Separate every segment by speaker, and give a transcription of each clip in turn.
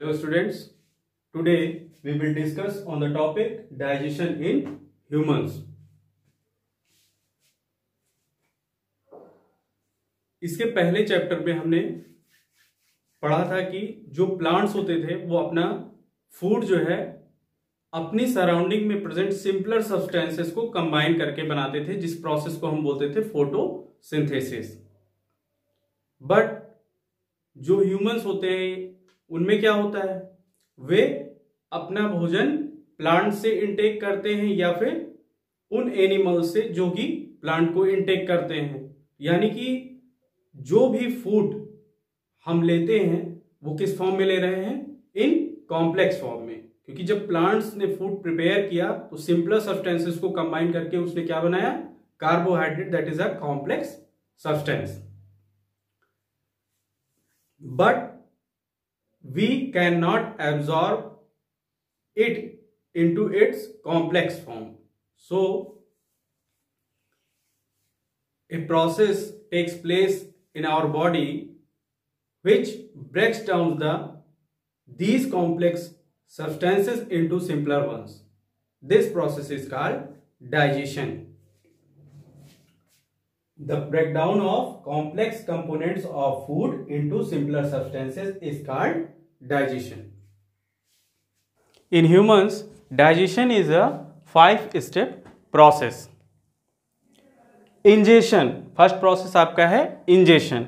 Speaker 1: Hello students, today we will discuss on the topic digestion in humans. इसके पहले chapter में हमने पढ़ा था कि जो प्लांट्स होते थे वो अपना फूड जो है अपनी सराउंडिंग में प्रेजेंट सिंपलर सब्सटेंसेस को कंबाइन करके बनाते थे जिस प्रोसेस को हम बोलते थे फोटोसिंथेसिस बट जो ह्यूमंस होते हैं उनमें क्या होता है वे अपना भोजन प्लांट से इंटेक करते हैं या फिर उन एनिमल से जो कि प्लांट को इंटेक करते हैं यानी कि जो भी फूड हम लेते हैं वो किस फॉर्म में ले रहे हैं इन कॉम्प्लेक्स फॉर्म में क्योंकि जब प्लांट्स ने फूड प्रिपेयर किया तो सिंपलर सब्सटेंसेस को कंबाइन करके उसने क्या बनाया carbohydrate that is a complex substance but we cannot absorb it into its complex form. So, a process takes place in our body which breaks down the these complex substances into simpler ones. This process is called digestion. The breakdown of complex components of food into simpler substances is called digestion. In humans, digestion is a five-step process. Ingestion, first process आपका है ingestion,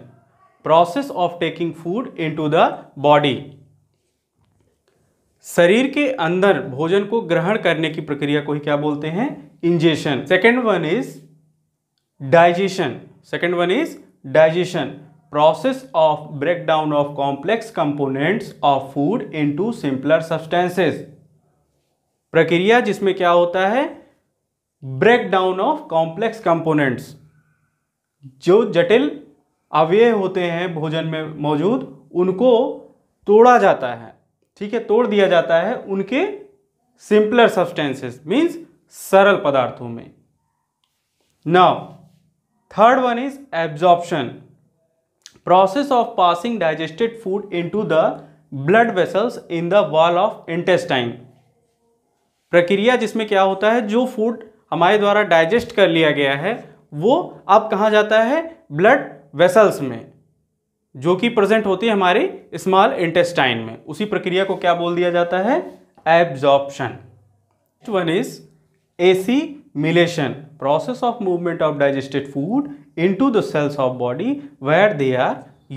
Speaker 1: process of taking food into the body. शरीर के अंदर भोजन को ग्रहण करने की प्रक्रिया को ही क्या बोलते हैं ingestion second one is digestion second one is digestion break down of complex complex of food into simpler substances प्रक्रिया जिसमें क्या होता है ब्रेकडाउन ऑफ कॉम्प्लेक्स कंपोनेंट्स जो जटिल अवयव होते हैं भोजन में मौजूद उनको तोड़ा जाता है ठीक है तोड़ दिया जाता है उनके सिंपलर सब्सटेंसेस मीन्स सरल पदार्थों में now third one is absorption of passing digested food into the blood vessels in the wall of intestine प्रक्रिया जिसमें क्या होता है जो फूड हमारे द्वारा डाइजेस्ट कर लिया गया है वो अब कहाँ जाता है ब्लड वेसल्स में जो कि प्रेजेंट होती है हमारी स्मॉल इंटेस्टाइन में उसी प्रक्रिया को क्या बोल दिया जाता है absorption one is assimilation process of movement of digested food into the cells of body where they are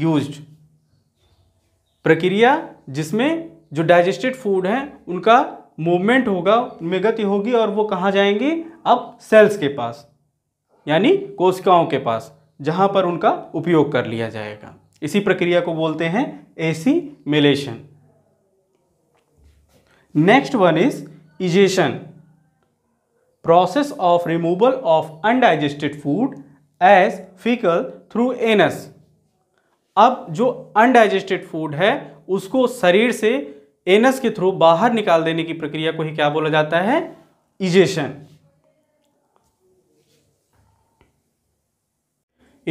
Speaker 1: used प्रक्रिया जिसमें जो डाइजेस्टेड फूड हैं उनका मूवमेंट होगा उनमें गति होगी और वो कहाँ जाएंगे अब सेल्स के पास यानी कोशिकाओं के पास जहाँ पर उनका उपयोग कर लिया जाएगा इसी प्रक्रिया को बोलते हैं assimilation next one is egestion process of removal of undigested food as fecal through anus. अब जो अनडाइजेस्टेड फूड है उसको शरीर से एनस के थ्रू बाहर निकाल देने की प्रक्रिया को ही क्या बोला जाता है egestion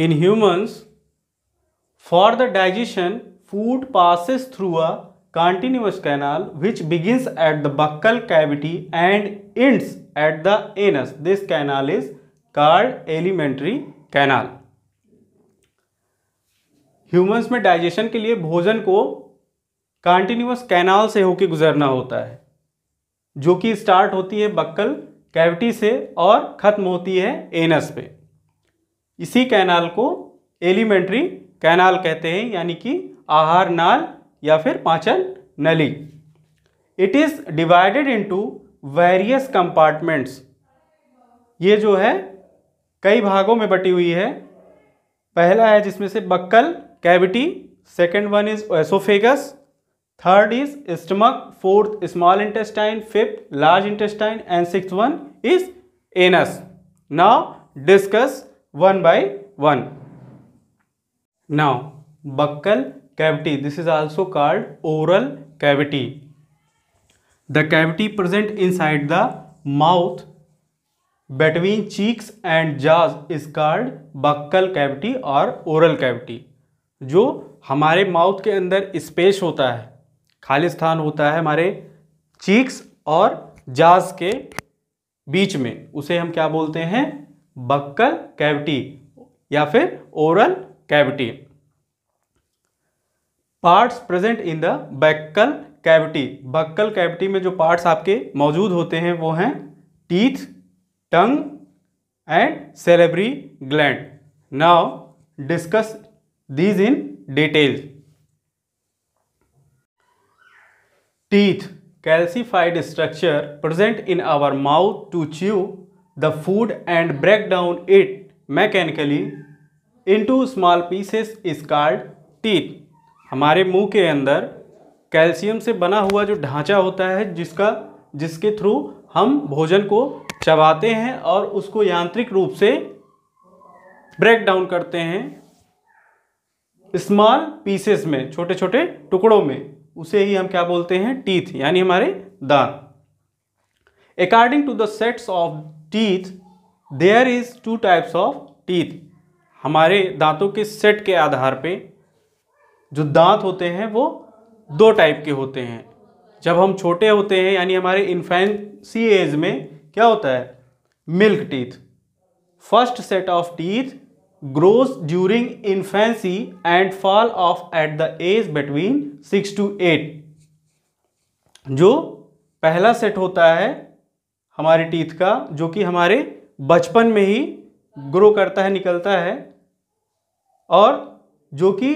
Speaker 1: in humans for the digestion food passes through a continuous canal which begin at the buccal cavity and ends at the anus this canal is called alimentary canal humans में डाइजेशन के लिए भोजन को कॉन्टिन्यूस कैनाल से होकर गुजरना होता है जो कि स्टार्ट होती है बक्कल कैविटी से और ख़त्म होती है एनस पे इसी कैनाल को एलिमेंट्री कैनाल कहते हैं यानी कि आहार नाल या फिर पाचन नली it is divided into various compartments ये जो है कई भागों में बटी हुई है पहला है जिसमें से buccal cavity second one is oesophagus third is stomach fourth small intestine fifth large intestine and six one is anus now discuss one by one now buccal cavity this is also called oral cavity the cavity present inside the mouth between cheeks and jaws is called buccal cavity और oral cavity जो हमारे mouth के अंदर space होता है खाली स्थान होता है हमारे चीक्स और जॉज के बीच में उसे हम क्या बोलते हैं बक्कल कैविटी या फिर oral cavity parts present in the buccal cavity buccal cavity में जो पार्ट्स आपके मौजूद होते हैं वो हैं teeth tongue and salivary gland now discuss these in detail teeth calcified structure present in our mouth to chew the food and break down it mechanically into small pieces is called teeth हमारे मुंह के अंदर calcium से बना हुआ जो ढांचा होता है जिसका जिसके थ्रू हम भोजन को चबाते हैं और उसको यांत्रिक रूप से ब्रेक डाउन करते हैं स्मॉल पीसेस में छोटे छोटे टुकड़ों में उसे ही हम क्या बोलते हैं टीथ यानी हमारे दांत according to the sets of teeth there is two types of teeth हमारे दांतों के सेट के आधार पे जो दांत होते हैं वो दो टाइप के होते हैं जब हम छोटे होते हैं यानी हमारे इन्फेंसी एज में क्या होता है milk teeth first set of teeth grows during infancy and fall off at the age between six to eight जो पहला सेट होता है हमारे टीथ का जो कि हमारे बचपन में ही ग्रो करता है निकलता है और जो कि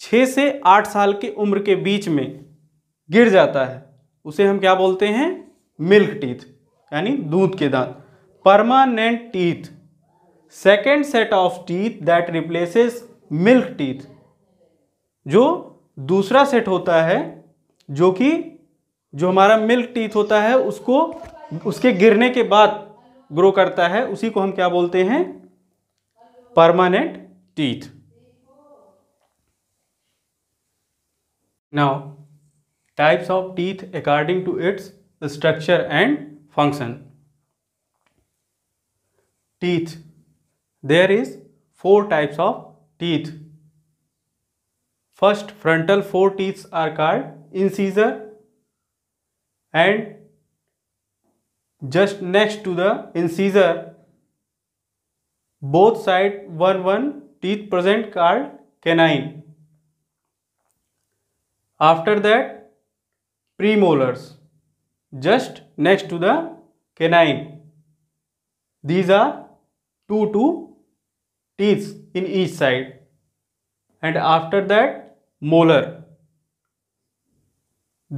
Speaker 1: छः से आठ साल की उम्र के बीच में गिर जाता है उसे हम क्या बोलते हैं मिल्क टीथ यानी दूध के दांत permanent teeth second set of teeth that replaces milk teeth जो दूसरा सेट होता है जो कि जो हमारा मिल्क टीथ होता है उसको उसके गिरने के बाद ग्रो करता है उसी को हम क्या बोलते हैं permanent teeth Now, types of teeth according to its structure and function. Teeth. There is four types of teeth. First, frontal four teeth are called incisor and just next to the incisor both side one one teeth present called canine after that premolars just next to the canine these are two two teeth in each side and after that molar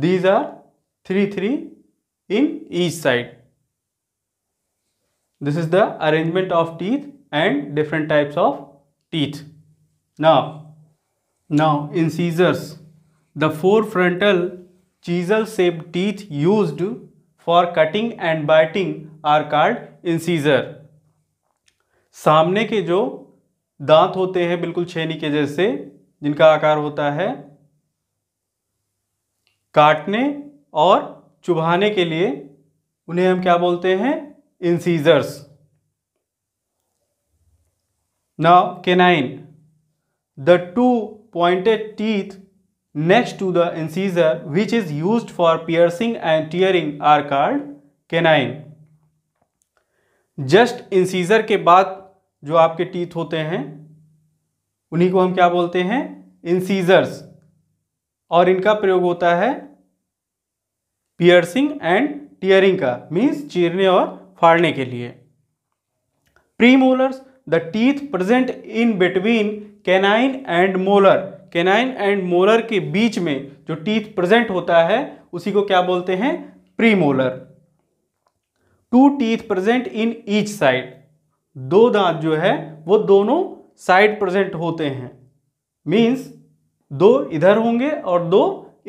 Speaker 1: these are three three in each side this is the arrangement of teeth and different types of teeth now now incisors the four frontal chisel shape teeth use for cutting and biting are called incisor सामने के जो दांत होते हैं बिल्कुल छेनी के जैसे जिनका आकार होता है काटने और चुभाने के लिए उन्हें हम क्या बोलते हैं incisors now canine the two pointed teeth next to the incisor which is use for piercing and tearing are called canine just incisor के बाद जो आपके टीथ होते हैं उन्हीं को हम क्या बोलते हैं इंसीजर्स और इनका प्रयोग होता है पियर्सिंग एंड टीयरिंग का मीन्स चीरने और फाड़ने के लिए premolars the teeth present in between canine and molar canine and molar के बीच में जो टीथ प्रेजेंट होता है उसी को क्या बोलते हैं premolar two teeth present in each side दो दांत जो है वो दोनों साइड प्रेजेंट होते हैं मीन्स दो इधर होंगे और दो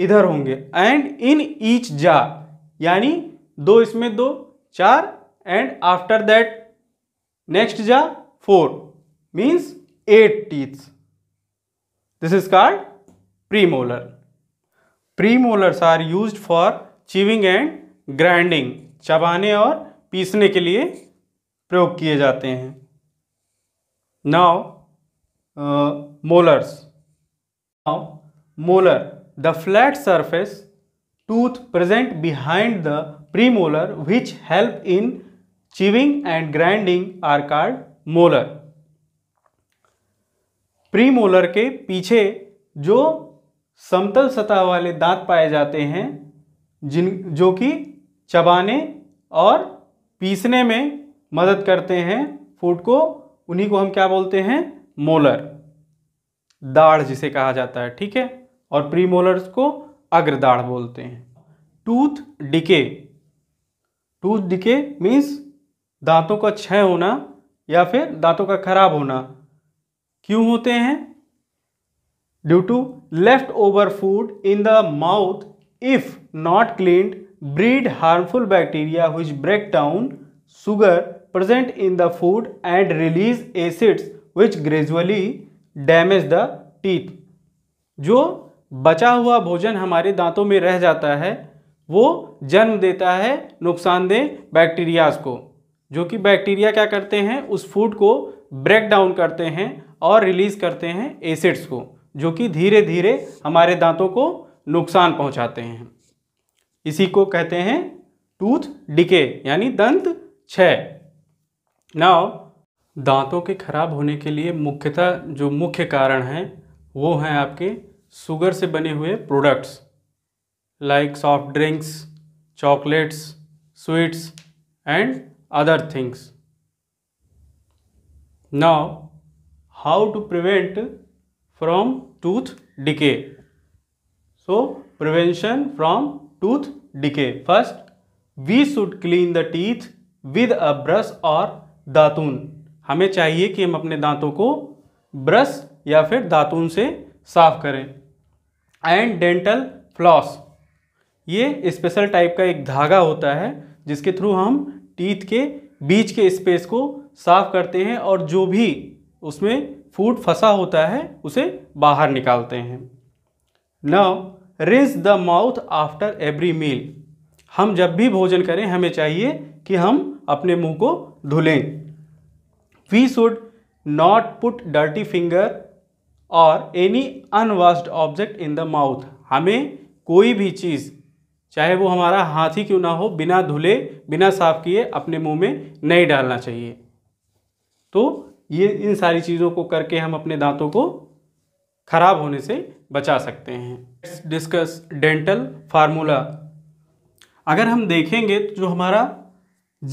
Speaker 1: इधर होंगे एंड इन ईच जा यानी दो इसमें दो चार and after that next jaw four means eight teeths this is called premolar molars are use for chewing and grinding चबाने और पीसने के लिए प्रयोग किए जाते हैं now molars now molar the flat surface tooth present behind the premolar which help in chewing and grinding are called molar premolar के पीछे जो समतल सतह वाले दांत पाए जाते हैं जिन जो कि चबाने और पीसने में मदद करते हैं फूड को उन्हीं को हम क्या बोलते हैं मोलर दाढ़ जिसे कहा जाता है ठीक है और प्री मोलर्स को अग्रदाढ़ बोलते हैं tooth decay tooth decay means दांतों का क्षय होना या फिर दांतों का खराब होना क्यों होते हैं due to left over food in the mouth if not cleaned breed harmful bacteria whose break down sugar present in the food and release acids which gradually damage the teeth जो बचा हुआ भोजन हमारे दांतों में रह जाता है वो जन्म देता है नुकसानदेह बैक्टीरियाज को जो कि बैक्टीरिया क्या करते हैं उस फूड को ब्रेक डाउन करते हैं और रिलीज़ करते हैं एसिड्स को जो कि धीरे धीरे हमारे दांतों को नुकसान पहुंचाते हैं इसी को कहते हैं टूथ डिके यानी दंत छ नाव दांतों के खराब होने के लिए मुख्यतः जो मुख्य कारण हैं वो हैं आपके शुगर से बने हुए products like soft drinks chocolates sweets and other things now how to prevent from tooth decay so prevention from tooth decay first we should clean the teeth with a brush or दातून हमें चाहिए कि हम अपने दांतों को brush या फिर दातून से साफ करें एंड डेंटल फ्लॉस ये स्पेशल टाइप का एक धागा होता है जिसके थ्रू हम टीथ के बीच के स्पेस को साफ करते हैं और जो भी उसमें फूड फंसा होता है उसे बाहर निकालते हैं now rinse the mouth after every meal हम जब भी भोजन करें हमें चाहिए कि हम अपने मुंह को धुलें we should not put dirty finger और any unwashed object in the mouth हमें कोई भी चीज़ चाहे वो हमारा हाथ ही क्यों ना हो बिना धुले बिना साफ किए अपने मुंह में नहीं डालना चाहिए तो ये इन सारी चीज़ों को करके हम अपने दांतों को खराब होने से बचा सकते हैं डिस्कस डेंटल फार्मूला अगर हम देखेंगे तो जो हमारा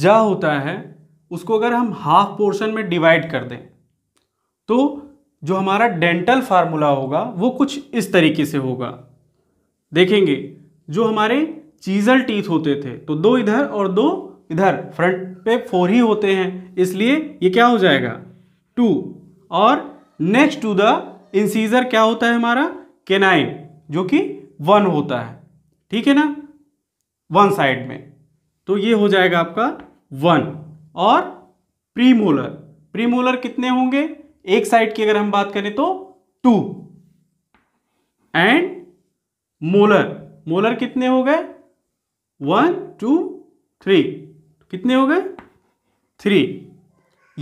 Speaker 1: जा होता है उसको अगर हम हाफ पोर्शन में डिवाइड कर दें तो जो हमारा डेंटल फार्मूला होगा वो कुछ इस तरीके से होगा देखेंगे जो हमारे चीजल टीथ होते थे तो दो इधर और दो इधर फ्रंट पे फोर ही होते हैं इसलिए ये क्या हो जाएगा टू और नेक्स्ट टू द इंसीजर क्या होता है हमारा केनाइन जो कि वन होता है ठीक है ना वन साइड में तो ये हो जाएगा आपका वन और प्रीमोलर प्रीमोलर कितने होंगे एक साइड की अगर हम बात करें तो टू एंड मोलर मोलर कितने हो गए वन टू थ्री कितने हो गए थ्री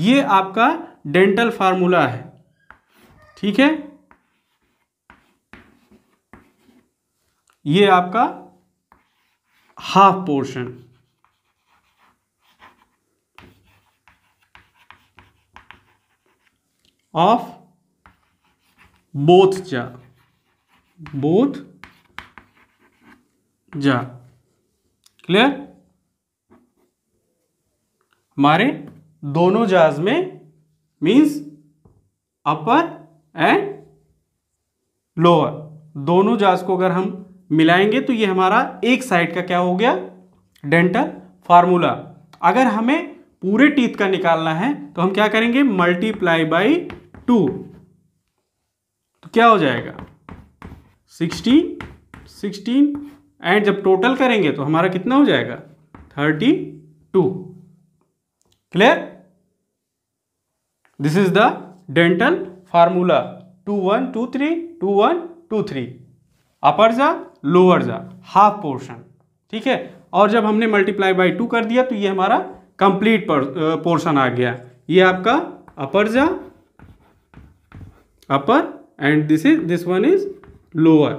Speaker 1: ये आपका डेंटल फार्मूला है ठीक है ये आपका half portion of both jaw both jaw clear हमारे दोनों जाज में मीन्स अपर एंड लोअर दोनों जाज को अगर हम मिलाएंगे तो ये हमारा एक साइड का क्या हो गया डेंटल फार्मूला अगर हमें पूरे टीथ का निकालना है तो हम क्या करेंगे मल्टीप्लाई बाई टू तो क्या हो जाएगा सिक्सटीन सिक्सटीन एंड जब टोटल करेंगे तो हमारा कितना हो जाएगा thirty two clear this is the dental formula two one two three two one two three upper jaw lower जा हाफ पोर्शन ठीक है और जब हमने मल्टीप्लाई बाई टू कर दिया तो ये हमारा कंप्लीट पोर्शन आ गया ये आपका upper jaw upper and this is this one is lower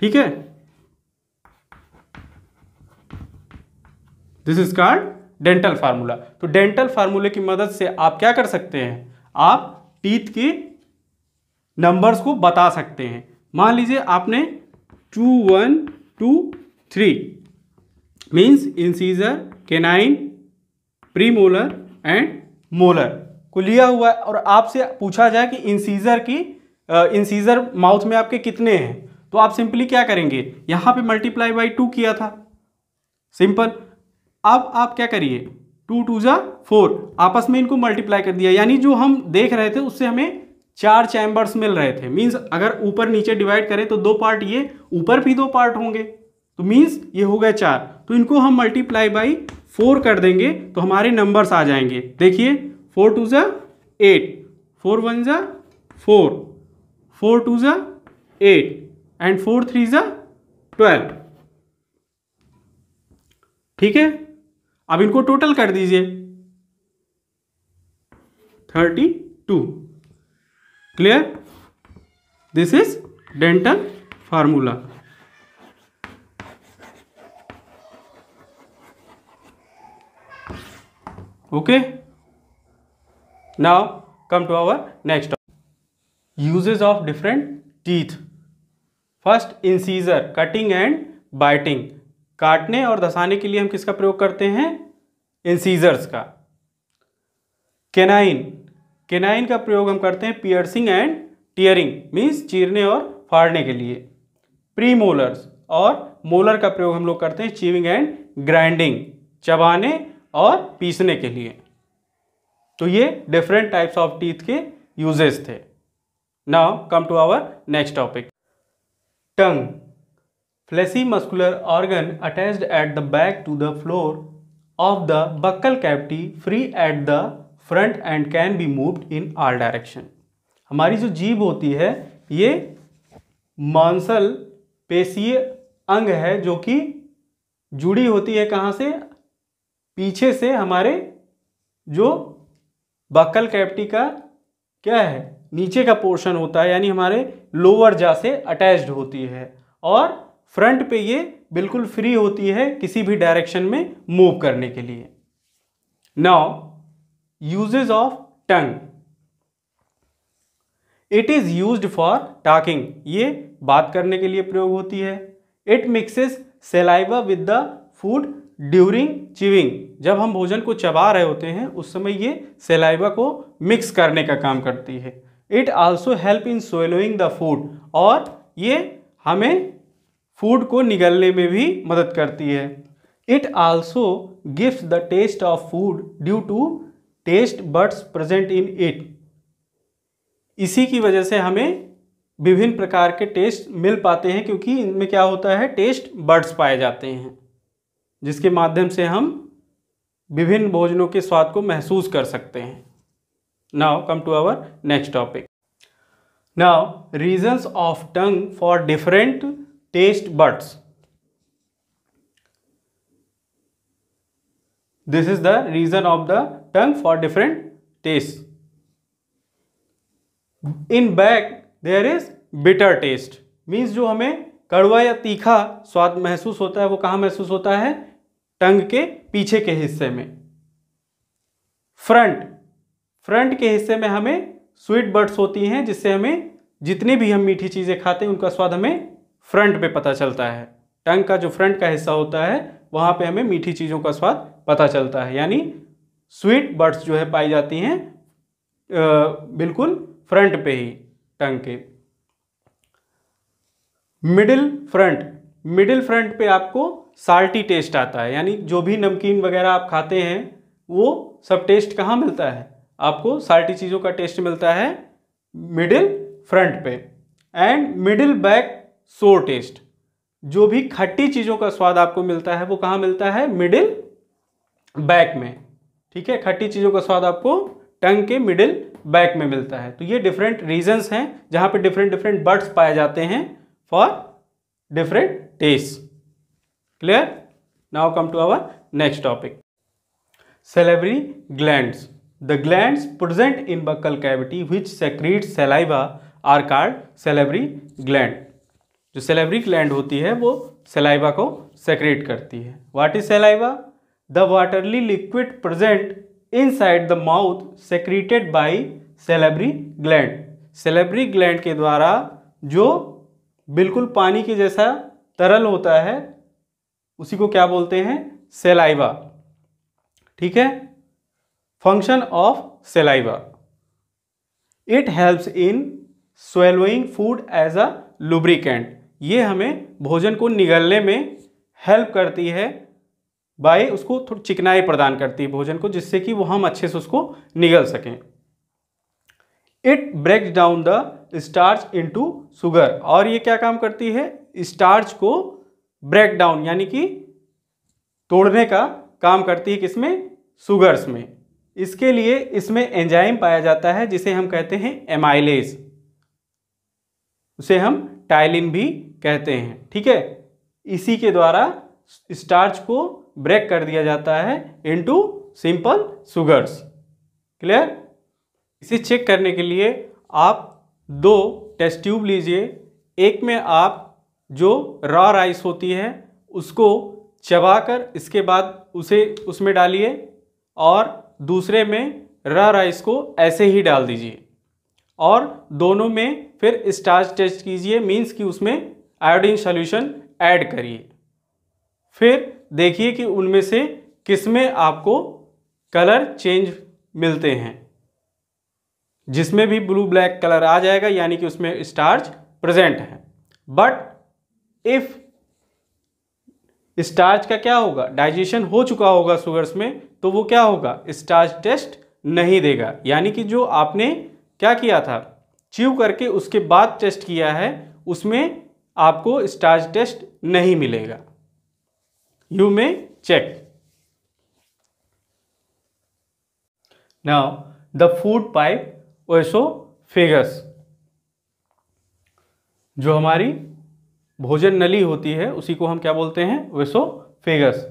Speaker 1: ठीक है this is called dental formula तो डेंटल फार्मूले की मदद से आप क्या कर सकते हैं आप टीथ के नंबर्स को बता सकते हैं मान लीजिए आपने two one two three means incisor canine premolar and molar को लिया हुआ है और आपसे पूछा जाए कि इंसीजर की इंसीजर माउथ में आपके कितने हैं तो आप सिंपली क्या करेंगे यहाँ पे मल्टीप्लाई बाई टू किया था सिंपल अब आप क्या करिए टू टू ज़ा फोर आपस में इनको मल्टीप्लाई कर दिया यानी जो हम देख रहे थे उससे हमें चार चैम्बर्स मिल रहे थे मीन्स अगर ऊपर नीचे डिवाइड करें तो दो पार्ट ये ऊपर भी दो पार्ट होंगे तो मीन्स ये हो गया चार तो इनको हम मल्टीप्लाई बाई फोर कर देंगे तो हमारे नंबर्स आ जाएंगे देखिए four two jaw eight four one jaw four four two jaw eight and four three jaw twelve ठीक है अब इनको टोटल कर दीजिए thirty two clear this is dental formula okay now come to our next uses of different teeth first incisor cutting and biting काटने और धसाने के लिए हम किसका प्रयोग करते हैं इंसीजर्स का केनाइन केनाइन का प्रयोग हम करते हैं पियर्सिंग एंड टीयरिंग मीन्स चीरने और फाड़ने के लिए प्री मोलर्स और मोलर का प्रयोग हम लोग करते हैं चीविंग एंड ग्राइंडिंग चबाने और पीसने के लिए तो ये डिफरेंट टाइप्स ऑफ टीथ के यूजेस थे now come to our next topic tongue fleshy muscular organ attach at the back to the floor of the buccal cavity free at the front and can be moved in all direction हमारी जो जीभ होती है ये मांसल पेशीय अंग है जो कि जुड़ी होती है कहाँ से पीछे से हमारे जो बक्कल कैप्टी का क्या है नीचे का पोर्शन होता है यानी हमारे लोअर जा से अटैच्ड होती है और फ्रंट पे ये बिल्कुल फ्री होती है किसी भी डायरेक्शन में मूव करने के लिए now uses of tongue it is use for talking ये बात करने के लिए प्रयोग होती है it mixes saliva with the food during chewing जब हम भोजन को चबा रहे होते हैं उस समय ये सेलाइवा को मिक्स करने का काम करती है it also help in swallowing the food और ये हमें फूड को निगलने में भी मदद करती है it also gives the taste of food due to taste buds present in it इसी की वजह से हमें विभिन्न प्रकार के टेस्ट मिल पाते हैं क्योंकि इनमें क्या होता है टेस्ट बर्ड्स पाए जाते हैं जिसके माध्यम से हम विभिन्न भोजनों के स्वाद को महसूस कर सकते हैं now come to our next topic now regions of tongue for different taste buds this is the region of the tongue for different taste in back there is bitter taste means जो हमें कड़वा या तीखा स्वाद महसूस होता है वो कहां महसूस होता है टंग के पीछे के हिस्से में फ्रंट फ्रंट के हिस्से में हमें स्वीट बर्ड्स होती हैं जिससे हमें जितनी भी हम मीठी चीज़ें खाते हैं उनका स्वाद हमें फ्रंट पे पता चलता है टंग का जो फ्रंट का हिस्सा होता है वहाँ पे हमें मीठी चीज़ों का स्वाद पता चलता है यानी स्वीट बर्ड्स जो है पाई जाती हैं बिल्कुल फ्रंट पे ही टंग के मिडिल फ्रंट मिडिल फ्रंट पे आपको साल्टी टेस्ट आता है यानी जो भी नमकीन वगैरह आप खाते हैं वो सब टेस्ट कहाँ मिलता है आपको साल्टी चीज़ों का टेस्ट मिलता है मिडिल फ्रंट पे and middle back sour taste जो भी खट्टी चीज़ों का स्वाद आपको मिलता है वो कहां मिलता है मिडिल बैक में ठीक है खट्टी चीज़ों का स्वाद आपको टंग के मिडिल बैक में मिलता है तो ये डिफरेंट रीजन्स हैं जहां पे डिफरेंट डिफरेंट बर्ड्स पाए जाते हैं for different taste clear now come to our next topic salivary gland the gland present in buccal cavity which secrete saliva are called salivary gland जो सेलेब्रिक लैंड होती है वो सेलाइवा को सेक्रेट करती है what is saliva the watery liquid present inside the mouth secreted by salivary gland salivary gland के द्वारा जो बिल्कुल पानी के जैसा तरल होता है उसी को क्या बोलते हैं सेलाइवा ठीक है function of saliva it helps in swallowing food as a lubricant ये हमें भोजन को निगलने में हेल्प करती है बाय उसको थोड़ी चिकनाई प्रदान करती है भोजन को जिससे कि वो हम अच्छे से उसको निगल सकें it break down the starch into sugar और ये क्या काम करती है स्टार्च को ब्रेक डाउन यानी कि तोड़ने का काम करती है किसमें शुगर्स में इसके लिए इसमें एंजाइम पाया जाता है जिसे हम कहते हैं एमाइलेज उसे हम टाइलिन भी कहते हैं ठीक है इसी के द्वारा स्टार्च को ब्रेक कर दिया जाता है इनटू सिंपल सुगर्स क्लियर इसे चेक करने के लिए आप दो टेस्ट ट्यूब लीजिए एक में आप जो रॉ राइस होती है उसको चबाकर इसके बाद उसे उसमें डालिए और दूसरे में रॉ राइस को ऐसे ही डाल दीजिए और दोनों में फिर स्टार्च टेस्ट कीजिए मींस कि उसमें आयोडीन सॉल्यूशन ऐड करिए फिर देखिए कि उनमें से किस में आपको कलर चेंज मिलते हैं जिसमें भी ब्लू ब्लैक कलर आ जाएगा यानी कि उसमें स्टार्च प्रेजेंट है बट इफ़ स्टार्च का क्या होगा डाइजेशन हो चुका होगा शुगर्स में तो वो क्या होगा स्टार्च टेस्ट नहीं देगा यानी कि जो आपने क्या किया था च्यू करके उसके बाद टेस्ट किया है उसमें आपको स्टार्च टेस्ट नहीं मिलेगा you may check now the food pipe oesophagus जो हमारी भोजन नली होती है उसी को हम क्या बोलते हैं oesophagus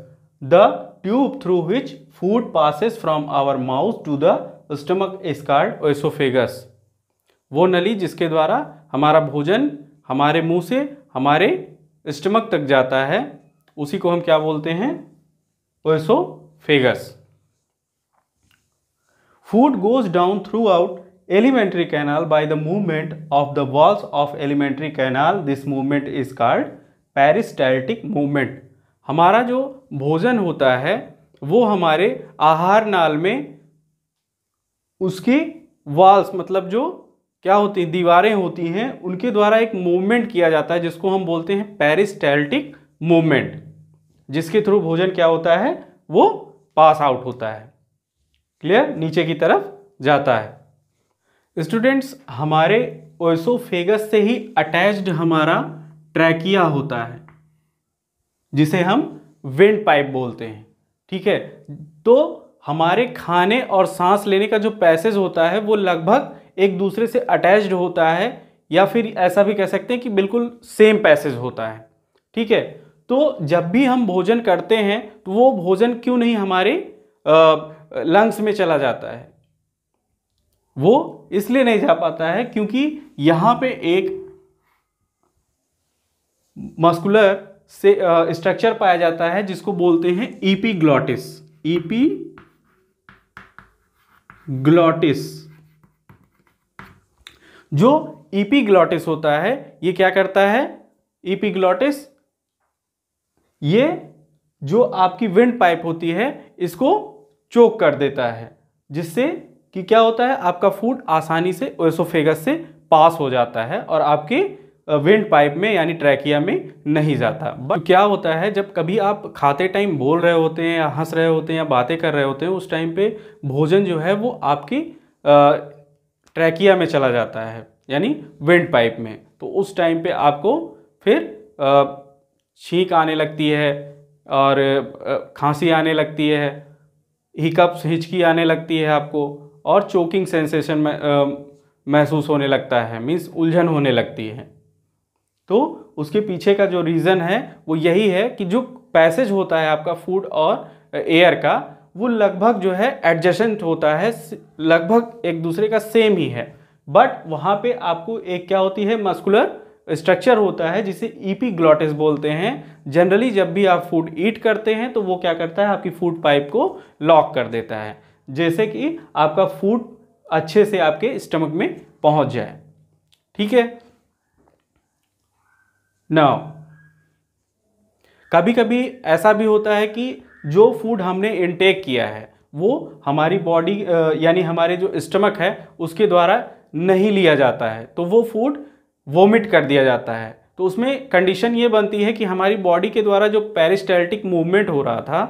Speaker 1: the tube through which food passes from our mouth to the stomach is called oesophagus वो नली जिसके द्वारा हमारा भोजन हमारे मुंह से हमारे स्टमक तक जाता है उसी को हम क्या बोलते हैं oesophagus food goes down throughout alimentary canal by the movement of the walls of alimentary canal this movement is called peristaltic movement हमारा जो भोजन होता है वो हमारे आहार नाल में उसकी वॉल्स मतलब जो क्या होती हैं दीवारें होती हैं उनके द्वारा एक मूवमेंट किया जाता है जिसको हम बोलते हैं पेरिस्टैल्टिक मूवमेंट जिसके थ्रू भोजन क्या होता है वो पास आउट होता है क्लियर नीचे की तरफ जाता है स्टूडेंट्स हमारे ओसोफेगस से ही अटैच्ड हमारा ट्रैकिया होता है जिसे हम वेंट पाइप बोलते हैं ठीक है तो हमारे खाने और सांस लेने का जो पैसेज होता है वो लगभग एक दूसरे से अटैच्ड होता है या फिर ऐसा भी कह सकते हैं कि बिल्कुल सेम पैसेज होता है ठीक है तो जब भी हम भोजन करते हैं तो वो भोजन क्यों नहीं हमारे लंग्स में चला जाता है वो इसलिए नहीं जा पाता है क्योंकि यहाँ पे एक मस्कुलर से स्ट्रक्चर पाया जाता है जिसको बोलते हैं ईपी ग्लॉटिस ईपी ग्लॉटिस जो ईपीग्लॉटिस होता है ये क्या करता है ईपीग्लॉटिस ये जो आपकी विंड पाइप होती है इसको चोक कर देता है जिससे कि क्या होता है आपका फूड आसानी से ओसोफेगस से पास हो जाता है और आपके विंड पाइप में यानी ट्रैकिया में नहीं जाता बट क्या होता है जब कभी आप खाते टाइम बोल रहे होते हैं या हंस रहे होते हैं या बातें कर रहे होते हैं उस टाइम पे भोजन जो है वो आपकी ट्रैकिया में चला जाता है यानी विंड पाइप में तो उस टाइम पे आपको फिर छींक आने लगती है और खांसी आने लगती है हीकप्स हिचकी आने लगती है आपको और चोकिंग सेंसेशन में महसूस होने लगता है मीन्स उलझन होने लगती है तो उसके पीछे का जो रीज़न है वो यही है कि जो पैसेज होता है आपका फूड और एयर का वो लगभग जो है एडजस्टेंट होता है लगभग एक दूसरे का सेम ही है बट वहाँ पे आपको एक क्या होती है मस्कुलर स्ट्रक्चर होता है जिसे ईपी e ग्लॉटिस बोलते हैं जनरली जब भी आप फूड ईट करते हैं तो वो क्या करता है आपकी फूड पाइप को लॉक कर देता है जैसे कि आपका फूड अच्छे से आपके स्टमक में पहुंच जाए ठीक है नाउ कभी कभी ऐसा भी होता है कि जो फूड हमने इनटेक किया है वो हमारी बॉडी यानी हमारे जो स्टमक है उसके द्वारा नहीं लिया जाता है तो वो फूड वोमिट कर दिया जाता है तो उसमें कंडीशन ये बनती है कि हमारी बॉडी के द्वारा जो पेरिस्टेल्टिक मूवमेंट हो रहा था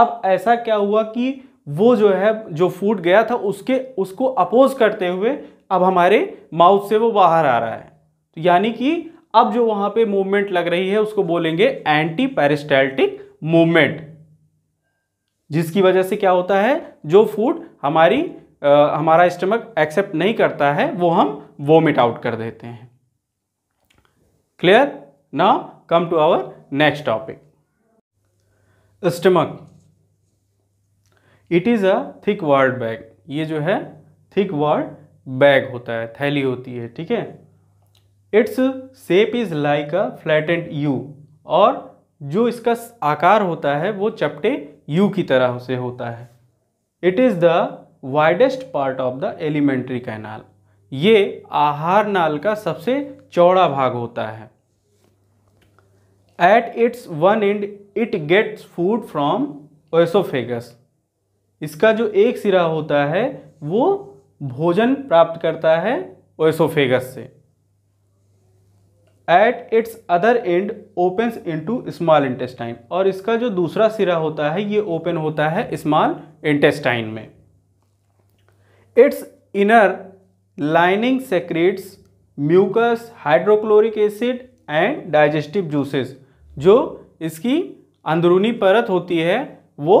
Speaker 1: अब ऐसा क्या हुआ कि वो जो है जो फूड गया था उसके उसको अपोज करते हुए अब हमारे माउथ से वो बाहर आ रहा है तो यानी कि अब जो वहाँ पे मूवमेंट लग रही है उसको बोलेंगे एंटी पेरिस्टेल्टिक मूवमेंट जिसकी वजह से क्या होता है जो फूड हमारी आ, हमारा स्टमक एक्सेप्ट नहीं करता है वो हम वोमिट आउट कर देते हैं क्लियर ना come to our next topic stomach it is a thick walled bag ये जो है थिक वर्ड बैग होता है थैली होती है ठीक है its shape is like a flattened U और जो इसका आकार होता है वो चपटे यू की तरह से होता है it is the widest part of the alimentary canal ये आहार नाल का सबसे चौड़ा भाग होता है at its one end it gets food from oesophagus इसका जो एक सिरा होता है वो भोजन प्राप्त करता है ओसोफेगस से at its other end opens into small intestine और इसका जो दूसरा सिरा होता है ये ओपन होता है स्मॉल इंटेस्टाइन में its inner lining secretes mucus hydrochloric acid and digestive juices जो इसकी अंदरूनी परत होती है वो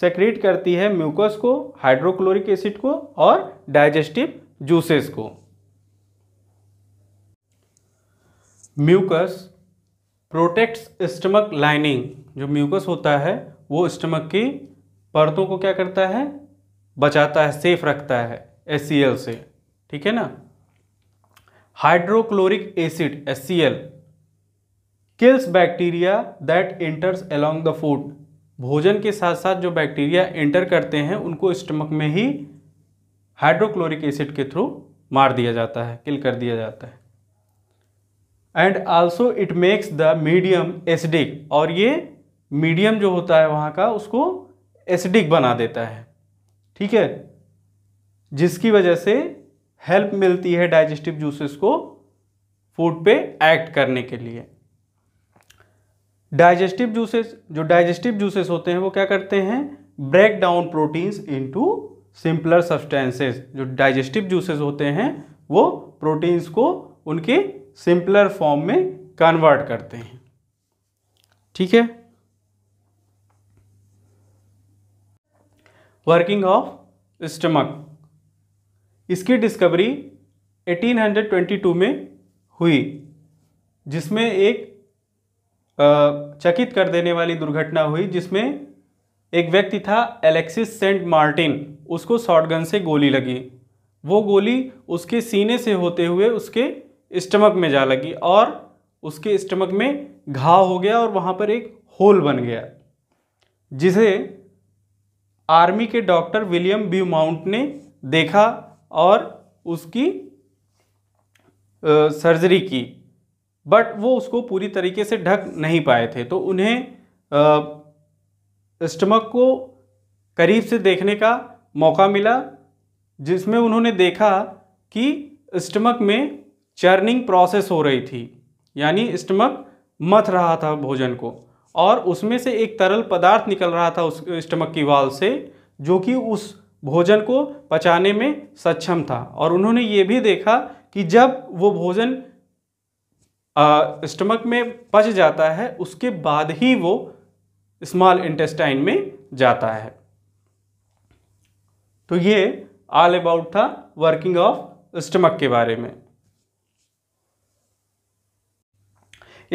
Speaker 1: सेक्रेट करती है म्यूकस को हाइड्रोक्लोरिक एसिड को और डाइजेस्टिव जूसेस को म्यूकस प्रोटेक्ट्स स्टमक लाइनिंग जो म्यूकस होता है वो स्टमक की परतों को क्या करता है बचाता है सेफ रखता है एस से ठीक है ना hydrochloric acid as kills bacteria that enters along the food भोजन के साथ साथ जो बैक्टीरिया एंटर करते हैं उनको स्टमक में ही हाइड्रोक्लोरिक एसिड के थ्रू मार दिया जाता है किल कर दिया जाता है and also it makes the medium acidic और ये मीडियम जो होता है वहाँ का उसको एसिडिक बना देता है ठीक है जिसकी वजह से हेल्प मिलती है डाइजेस्टिव जूसेस को फूड पे एक्ट करने के लिए डाइजेस्टिव जूसेस जो डाइजेस्टिव जूसेस होते हैं वो क्या करते हैं break down proteins into simpler substances जो डाइजेस्टिव जूसेस होते हैं वो प्रोटीन्स को उनके सिंपलर फॉर्म में कन्वर्ट करते हैं ठीक है वर्किंग ऑफ स्टमक इसकी डिस्कवरी 1822 में हुई जिसमें एक चकित कर देने वाली दुर्घटना हुई जिसमें एक व्यक्ति था एलेक्सिस सेंट मार्टिन उसको शॉटगन से गोली लगी वो गोली उसके सीने से होते हुए उसके स्टमक में जा लगी और उसके स्टमक में घाव हो गया और वहाँ पर एक होल बन गया जिसे आर्मी के डॉक्टर विलियम बी माउंट ने देखा और उसकी सर्जरी की बट वो उसको पूरी तरीके से ढक नहीं पाए थे तो उन्हें स्टमक को करीब से देखने का मौका मिला जिसमें उन्होंने देखा कि स्टमक में चर्निंग प्रोसेस हो रही थी यानी स्टमक मथ रहा था भोजन को और उसमें से एक तरल पदार्थ निकल रहा था उस स्टमक की वाल से जो कि उस भोजन को पचाने में सक्षम था और उन्होंने ये भी देखा कि जब वो भोजन स्टमक में पच जाता है उसके बाद ही वो स्मॉल इंटेस्टाइन में जाता है तो ये ऑल अबाउट था वर्किंग ऑफ स्टमक के बारे में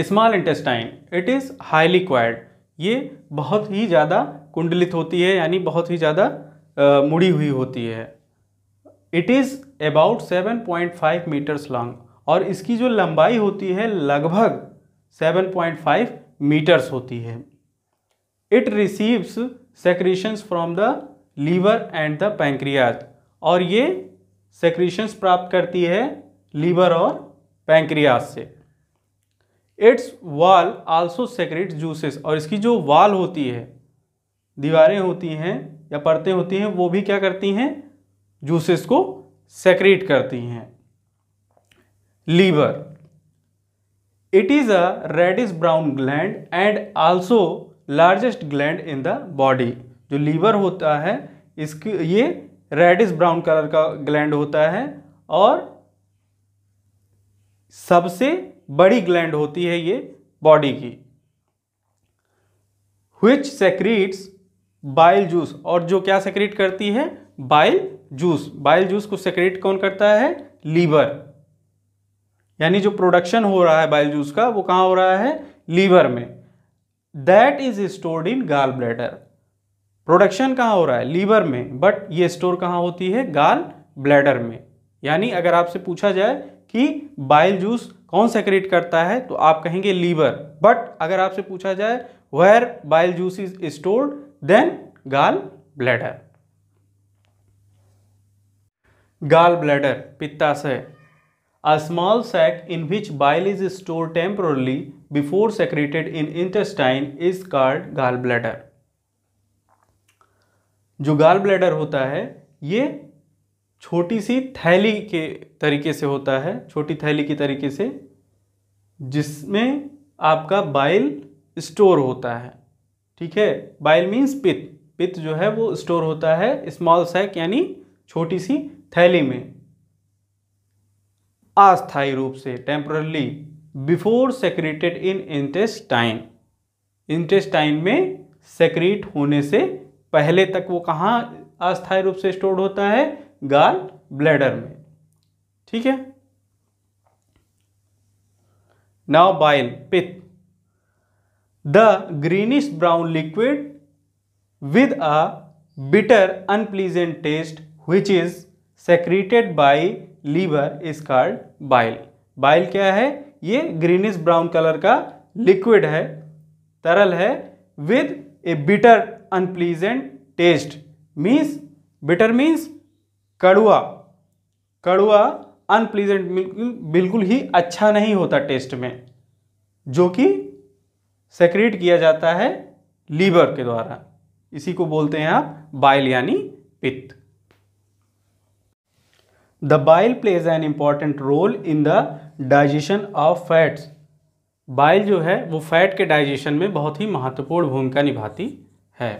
Speaker 1: small intestine it is highly coiled ये बहुत ही ज़्यादा कुंडलित होती है यानी बहुत ही ज़्यादा मुड़ी हुई होती है it is about 7.5 metres long और इसकी जो लंबाई होती है लगभग 7.5 मीटर्स होती है it receives secretions from the liver and the pancreas और ये सेक्रीशंस प्राप्त करती है लीवर और पैंक्रियाज से इट्स वाल आल्सो सेक्रेट जूसेस और इसकी जो वाल होती है दीवारें होती हैं या परतें होती हैं वो भी क्या करती हैं जूसेस को सेक्रेट करती हैं liver it is a reddish brown gland and also largest gland in the body जो लीवर होता है इसकी ये रेडिस ब्राउन कलर का ग्लैंड होता है और सबसे बड़ी ग्लैंड होती है ये बॉडी की विच सेक्रीट्स बाइल जूस और जो क्या सेक्रेट करती है बाइल जूस बाइल जूस को सेक्रेट कौन करता है लीवर यानी जो प्रोडक्शन हो रहा है बाइल जूस का वो कहाँ हो रहा है लीवर में that is stored in gall bladder production कहाँ हो रहा है लीवर में बट ये स्टोर कहाँ होती है गाल ब्लैडर में यानी अगर आपसे पूछा जाए कि बाइल जूस कौन सेक्रेट करता है तो आप कहेंगे लीवर बट अगर आपसे पूछा जाए where bile juice is stored then gall bladder gall bladder से a small sac in which bile is store temporarily before secreted in intestine is called gall bladder जो गाल ब्लैडर होता है ये छोटी सी थैली के तरीके से होता है छोटी थैली के तरीके से जिसमें आपका बाइल स्टोर होता है ठीक है बाइल मीन्स पित्त पित्त जो है वो स्टोर होता है स्मॉल सैक यानी छोटी सी थैली में अस्थायी रूप से temporarily before secreted in intestine intestine में सेक्रेट होने से पहले तक वो कहाँ अस्थायी रूप से स्टोर होता है गाल ब्लैडर में ठीक है नाउ बाइल पित the greenish brown liquid with a bitter unpleasant taste which is secreted by liver is called bile bile क्या है ये ग्रीनिश ब्राउन कलर का लिक्विड है तरल है with a bitter unpleasant taste means bitter means कड़ुआ कड़ुआ अनप्लीजेंट बिल्कुल ही अच्छा नहीं होता टेस्ट में जो कि सेक्रेट किया जाता है लीवर के द्वारा इसी को बोलते हैं आप बाइल यानी पित्त the bile plays an important role in the digestion of fats bile जो है वो फैट के डाइजेशन में बहुत ही महत्वपूर्ण भूमिका निभाती है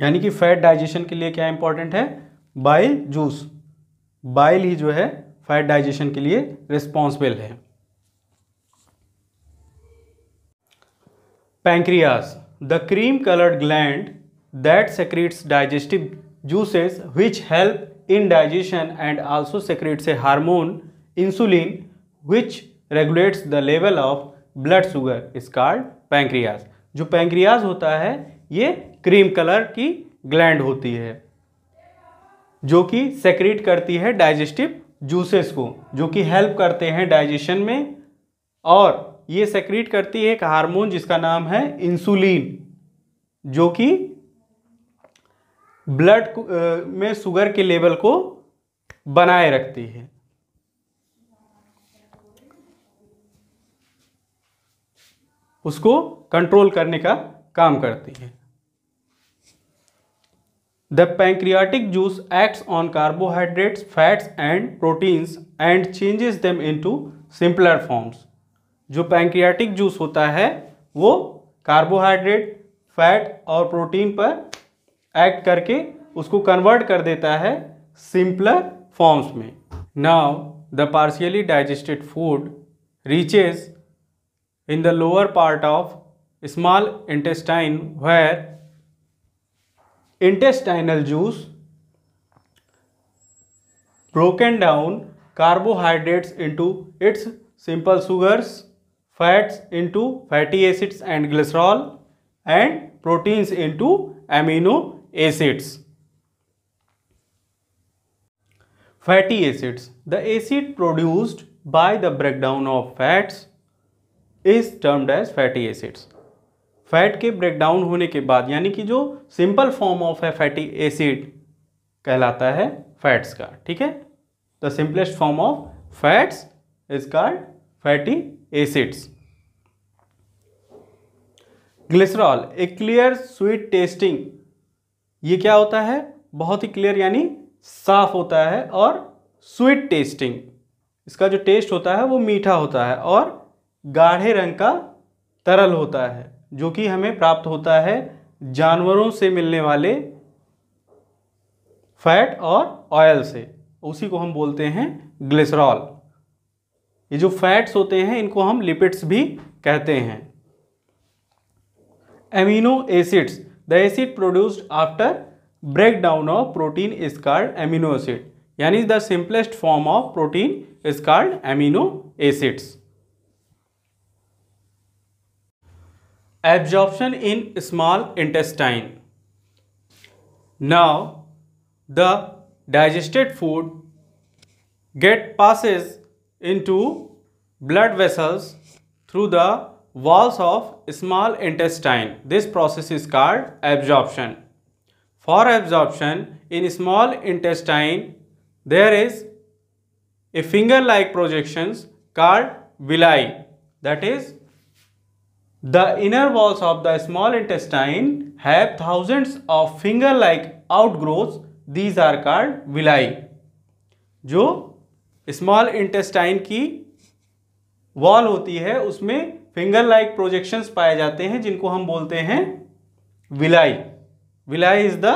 Speaker 1: यानी कि फैट डाइजेशन के लिए क्या इंपॉर्टेंट है बाइल जूस बाइल ही जो है फैट डाइजेशन के लिए रिस्पॉन्सिबल है pancreas the cream coloured gland that secretes digestive juices which help in digestion and also secretes a hormone insulin which regulates the level of blood sugar is called pancreas जो pancreas होता है ये cream colour की gland होती है जो कि secret करती है डाइजेस्टिव जूसेस को जो कि हेल्प करते हैं डाइजेशन में और ये सेक्रेट करती है एक हार्मोन जिसका नाम है इंसुलिन जो कि ब्लड में शुगर के लेवल को बनाए रखती है उसको कंट्रोल करने का काम करती है the pancreatic juice acts on carbohydrates fats and proteins and changes them into simpler forms जो पैंक्रियाटिक जूस होता है वो कार्बोहाइड्रेट फैट और प्रोटीन पर एक्ट करके उसको कन्वर्ट कर देता है सिंपलर फॉर्म्स में now the partially digested food reaches in the lower part of small intestine where intestinal juice broken down carbohydrates into its simple sugars fats into fatty acids and glycerol and proteins into amino acids fatty acids the acid produced by the breakdown of fats is termed as fatty acids फैट के breakdown होने के बाद यानी कि जो simple form of है fatty acid कहलाता है फैट्स का ठीक है the simplest form of fats is called fatty acids glycerol a clear sweet tasting ये क्या होता है बहुत ही क्लियर यानी साफ होता है और स्वीट टेस्टिंग इसका जो टेस्ट होता है वो मीठा होता है और गाढ़े रंग का तरल होता है जो कि हमें प्राप्त होता है जानवरों से मिलने वाले फैट और ऑयल से उसी को हम बोलते हैं ग्लिसरॉल ये जो फैट्स होते हैं इनको हम लिपिड्स भी कहते हैं amino acids the acid produced after break down of protein is called amino acid यानी the simplest form of protein is called amino acids absorption in small intestine. Now the digested food get passes into blood vessels through the walls of small intestine. This process is called absorption. For absorption in small intestine there is a finger like projections called villi that is the inner walls of the small intestine have thousands of finger like out growth these are called villi जो small intestine की wall होती है उसमें finger like projections पाए जाते हैं जिनको हम बोलते हैं villi villi is the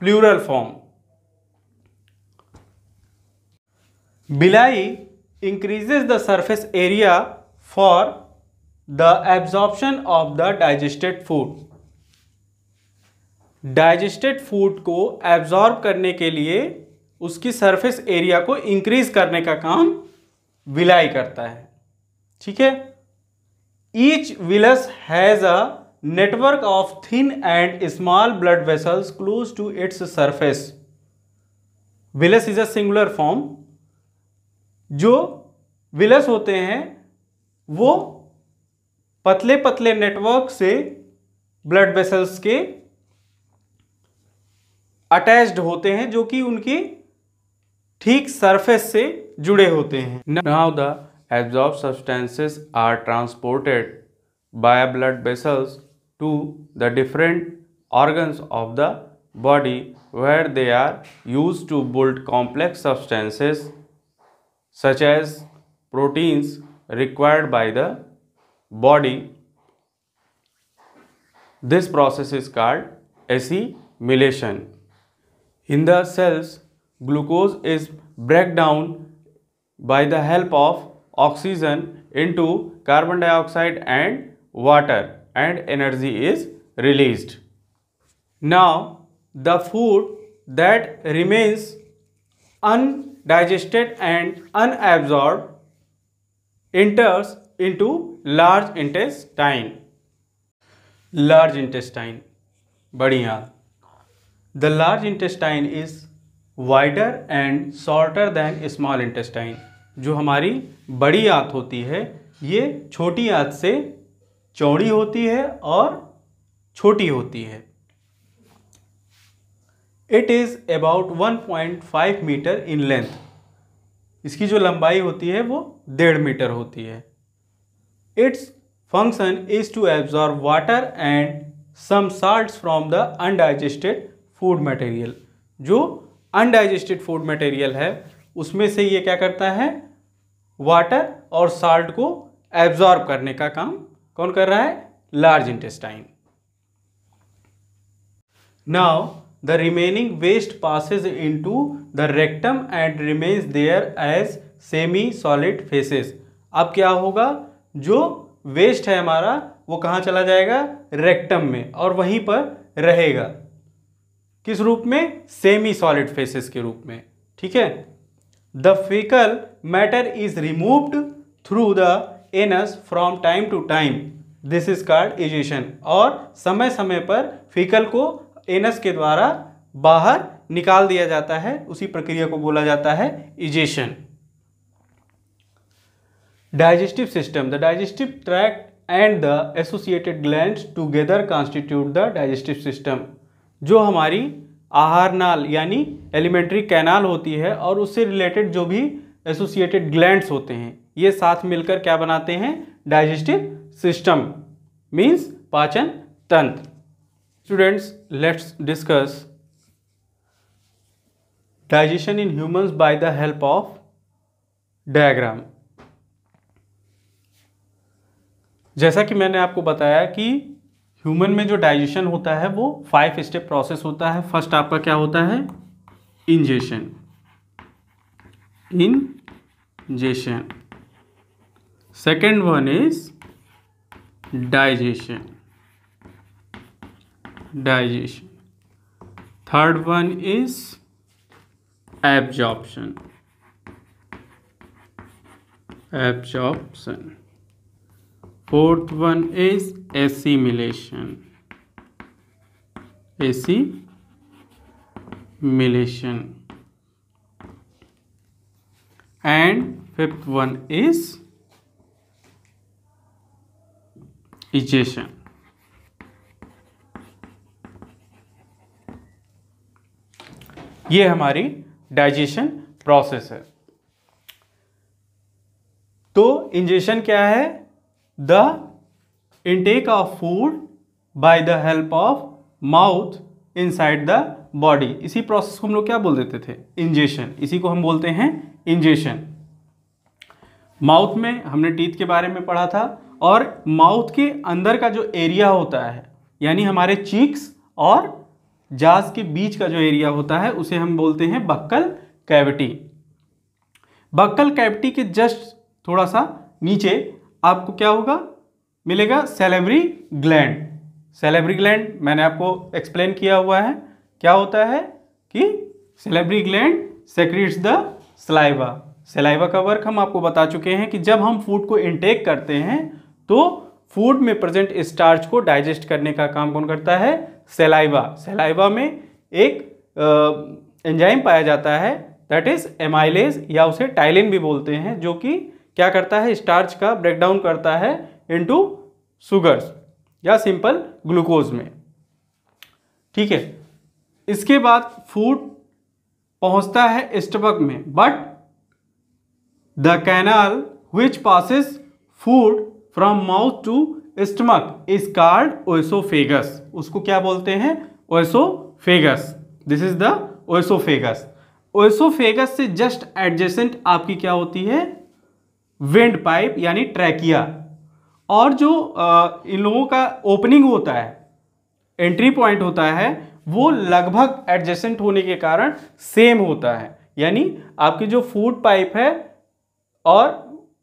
Speaker 1: plural form villi increases the surface area for the absorption of the digested food digested food को एब्जॉर्ब करने के लिए उसकी सरफेस एरिया को इंक्रीज करने का काम विलाई करता है ठीक है each villus has a network of thin and small blood vessels close to its surface villus is a singular form जो विलस होते हैं वो पतले पतले नेटवर्क से ब्लड वेसल्स के अटैच्ड होते हैं जो कि उनके ठीक सरफेस से जुड़े होते हैं now the absorb substances are transported by blood vessels to the different organs of the body where they are use to build complex substances such as proteins required by the body this process is called assimilation in the cells glucose is break down by the help of oxygen into carbon dioxide and water and energy is released now the food that remains undigested and unabsorbed enters into large intestine large intestine बढ़िया the large intestine is wider and shorter than small intestine जो हमारी बड़ी आंत होती है ये छोटी आंत से चौड़ी होती है और छोटी होती है it is about 1.5 metre in length इसकी जो लंबाई होती है वो डेढ़ मीटर होती है Its function is to absorb water and some salts from the undigested food material. जो undigested food material है उसमें से ये क्या करता है वाटर और साल्ट को एब्जॉर्ब करने का काम कौन कर रहा है large intestine now the remaining waste passes into the rectum and remains there as semi solid faeces अब क्या होगा जो वेस्ट है हमारा वो कहाँ चला जाएगा रेक्टम में और वहीं पर रहेगा किस रूप में सेमी सॉलिड फेसेस के रूप में ठीक है the faecal matter is removed through the anus from time to time this is called egestion और समय समय पर फीकल को एनस के द्वारा बाहर निकाल दिया जाता है उसी प्रक्रिया को बोला जाता है egestion digestive system the digestive tract and the associated glands together constitute the digestive system जो हमारी आहार नाल यानी एलिमेंट्री कैनाल होती है और उससे रिलेटेड जो भी एसोसिएटेड ग्लैंड्स होते हैं ये साथ मिलकर क्या बनाते हैं डाइजेस्टिव सिस्टम मींस पाचन तंत्र students let's discuss digestion in humans by the help of diagram जैसा कि मैंने आपको बताया कि ह्यूमन में जो डाइजेशन होता है वो फाइव स्टेप प्रोसेस होता है फर्स्ट आपका क्या होता है ingestion ingestion second one is digestion digestion third one is absorption absorption fourth one is assimilation assimilation and fifth one is egestion ये हमारी डाइजेशन प्रोसेस है तो इंजेशन क्या है the intake of food by the help of mouth inside the body इसी process को हम लोग क्या बोल देते थे इंजेशन इसी को हम बोलते हैं इंजेशन माउथ में हमने टीथ के बारे में पढ़ा था और माउथ के अंदर का जो एरिया होता है यानी हमारे चीक्स और जास के बीच का जो एरिया होता है उसे हम बोलते हैं बक्कल कैविटी बक्कल कैविटी के जस्ट थोड़ा सा नीचे आपको क्या होगा मिलेगा सेलेबरी ग्लैंड सेलेबरी ग्लैंड मैंने आपको एक्सप्लेन किया हुआ है क्या होता है कि salivary gland secretes the saliva saliva का वर्क हम आपको बता चुके हैं कि जब हम फूड को इनटेक करते हैं तो फूड में प्रेजेंट स्टार्च को डाइजेस्ट करने का काम कौन करता है सेलाइवा सेलाइवा में एक एंजाइम पाया जाता है दैट इज एमाइलेज या उसे टाइलिन भी बोलते हैं जो कि क्या करता है स्टार्च का ब्रेकडाउन करता है इनटू सुगर्स या सिंपल ग्लूकोज में ठीक है इसके बाद फूड पहुंचता है स्टमक में but the canal which passes food from mouth to stomach is called oesophagus उसको क्या बोलते हैं oesophagus this is the oesophagus oesophagus से जस्ट एडजेसेंट आपकी क्या होती है वेंड पाइप यानी ट्रैकिया और जो इन लोगों का ओपनिंग होता है एंट्री पॉइंट होता है वो लगभग एडजेसेंट होने के कारण सेम होता है यानी आपकी जो फूड पाइप है और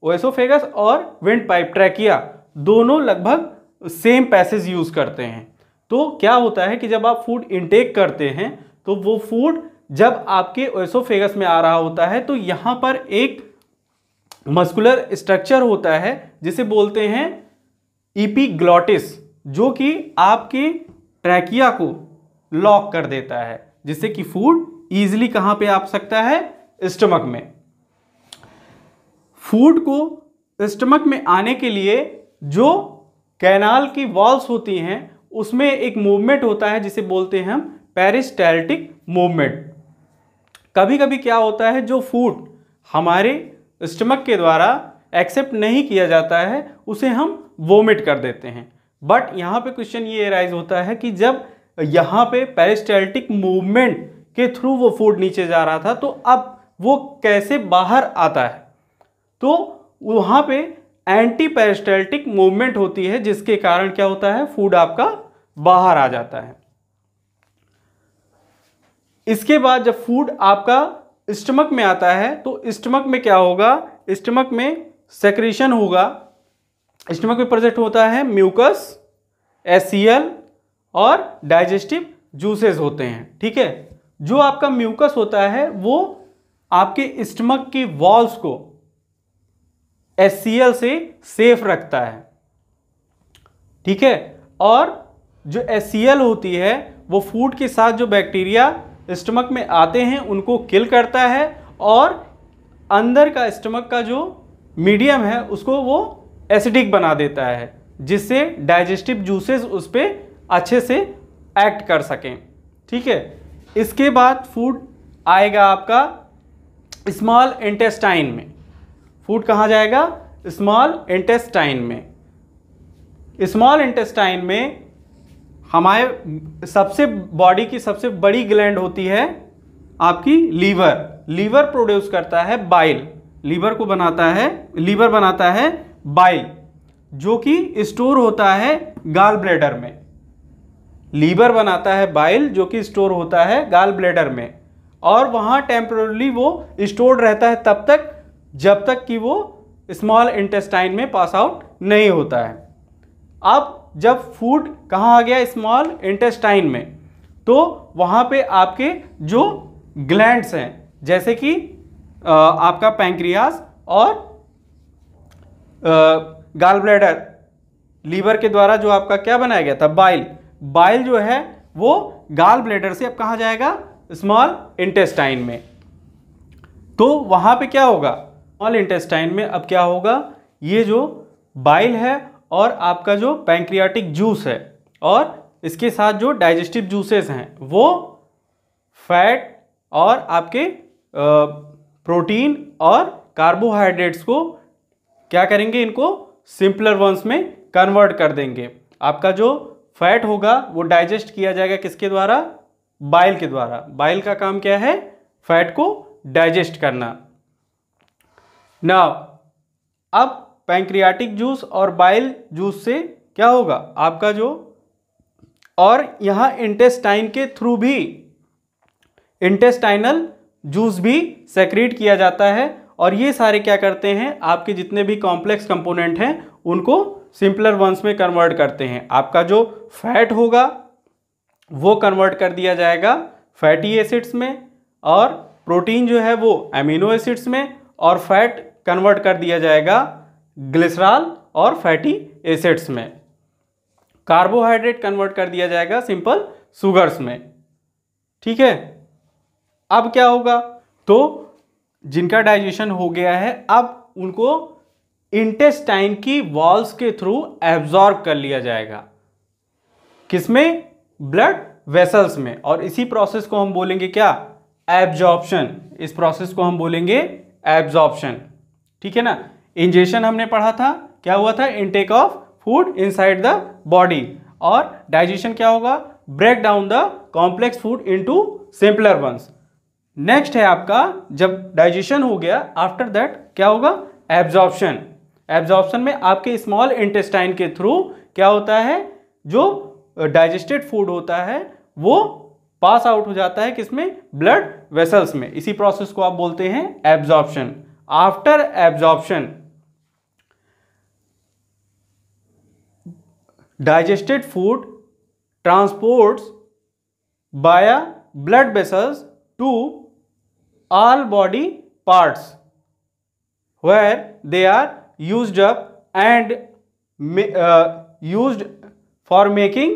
Speaker 1: ओएसोफेगस और विंड पाइप ट्रैकिया दोनों लगभग सेम पैसेज यूज़ करते हैं तो क्या होता है कि जब आप फूड इनटेक करते हैं तो वो फूड जब आपके ओएसोफेगस में आ रहा होता है तो यहाँ पर एक मस्कुलर स्ट्रक्चर होता है जिसे बोलते हैं ईपीग्लॉटिस जो कि आपके ट्रैकिया को लॉक कर देता है जिससे कि फूड ईजिली कहाँ पे आ सकता है स्टमक में फूड को स्टमक में आने के लिए जो कैनाल की वॉल्स होती हैं उसमें एक मूवमेंट होता है जिसे बोलते हैं हम पेरिस्टैल्टिक मूवमेंट कभी कभी क्या होता है जो फूड हमारे स्टमक के द्वारा एक्सेप्ट नहीं किया जाता है उसे हम वोमिट कर देते हैं बट यहाँ पे क्वेश्चन ये राइज होता है कि जब यहाँ पे पेरिस्टेल्टिक मूवमेंट के थ्रू वो फूड नीचे जा रहा था तो अब वो कैसे बाहर आता है तो वहाँ पे एंटी पेरिस्टेल्टिक मूवमेंट होती है जिसके कारण क्या होता है फूड आपका बाहर आ जाता है इसके बाद जब फूड आपका स्टमक में आता है तो स्टमक में क्या होगा स्टमक में सेक्रेशन होगा स्टमक में प्रेजेंट होता है म्यूकस एसीएल और डाइजेस्टिव जूसेस होते हैं ठीक है जो आपका म्यूकस होता है वो आपके स्टमक की वॉल्स को एस से सेफ रखता है ठीक है और जो एस होती है वो फूड के साथ जो बैक्टीरिया स्टमक में आते हैं उनको किल करता है और अंदर का स्टमक का जो मीडियम है उसको वो एसिडिक बना देता है जिससे डाइजेस्टिव जूसेस उस पर अच्छे से एक्ट कर सकें ठीक है इसके बाद फूड आएगा आपका स्मॉल इंटेस्टाइन में फूड कहाँ जाएगा स्मॉल इंटेस्टाइन में स्मॉल इंटेस्टाइन में हमारे सबसे बॉडी की सबसे बड़ी ग्लैंड होती है आपकी लीवर लीवर प्रोड्यूस करता है बाइल लीवर को बनाता है लीवर बनाता है बाइल जो कि स्टोर होता है गाल ब्लेडर में लीवर बनाता है बाइल जो कि स्टोर होता है गाल ब्लेडर में और वहाँ टेम्प्रेरली वो स्टोर रहता है तब तक जब तक कि वो स्मॉल इंटेस्टाइन में पास आउट नहीं होता है अब जब फूड कहाँ आ गया स्मॉल इंटेस्टाइन में तो वहाँ पे आपके जो ग्लैंड्स हैं जैसे कि आपका पैंक्रियाज और गाल ब्लैडर लीवर के द्वारा जो आपका क्या बनाया गया था बाइल बाइल जो है वो गाल ब्लैडर से अब कहाँ जाएगा स्मॉल इंटेस्टाइन में तो वहाँ पे क्या होगा स्मॉल इंटेस्टाइन में अब क्या होगा ये जो बाइल है और आपका जो पैंक्रियाटिक जूस है और इसके साथ जो डाइजेस्टिव जूसेस हैं वो फैट और आपके प्रोटीन और कार्बोहाइड्रेट्स को क्या करेंगे इनको सिंपलर वंस में कन्वर्ट कर देंगे आपका जो फैट होगा वो डाइजेस्ट किया जाएगा किसके द्वारा बाइल के द्वारा बाइल का काम क्या है फैट को डाइजेस्ट करना नाउ अब पैंक्रियाटिक जूस और बाइल जूस से क्या होगा आपका जो और यहाँ इंटेस्टाइन के थ्रू भी इंटेस्टाइनल जूस भी सेक्रेट किया जाता है और ये सारे क्या करते हैं आपके जितने भी कॉम्प्लेक्स कंपोनेंट हैं उनको सिंपलर वंस में कन्वर्ट करते हैं आपका जो फैट होगा वो कन्वर्ट कर दिया जाएगा फैटी एसिड्स में और प्रोटीन जो है वो एमिनो एसिड्स में और फैट कन्वर्ट कर दिया जाएगा ग्लिसराल और फैटी एसिड्स में कार्बोहाइड्रेट कन्वर्ट कर दिया जाएगा सिंपल सुगर्स में ठीक है अब क्या होगा तो जिनका डाइजेशन हो गया है अब उनको इंटेस्टाइन की वॉल्स के थ्रू एब्जॉर्ब कर लिया जाएगा किसमें ब्लड वेसल्स में और इसी प्रोसेस को हम बोलेंगे क्या एब्जॉर्प्शन इस प्रोसेस को हम बोलेंगे एब्जॉर्प्शन ठीक है ना इंजेशन हमने पढ़ा था क्या हुआ था intake of food inside the body और डाइजेशन क्या होगा break down the complex food into simpler ones next है आपका जब डाइजेशन हो गया आफ्टर दैट क्या होगा एब्जॉर्प्शन एब्जॉर्प्शन में आपके स्मॉल इंटेस्टाइन के थ्रू क्या होता है जो डाइजेस्टेड फूड होता है वो पास आउट हो जाता है किसमें ब्लड वेसल्स में इसी प्रोसेस को आप बोलते हैं absorption after absorption digested food transports via blood vessels to all body parts where they are use up and use for making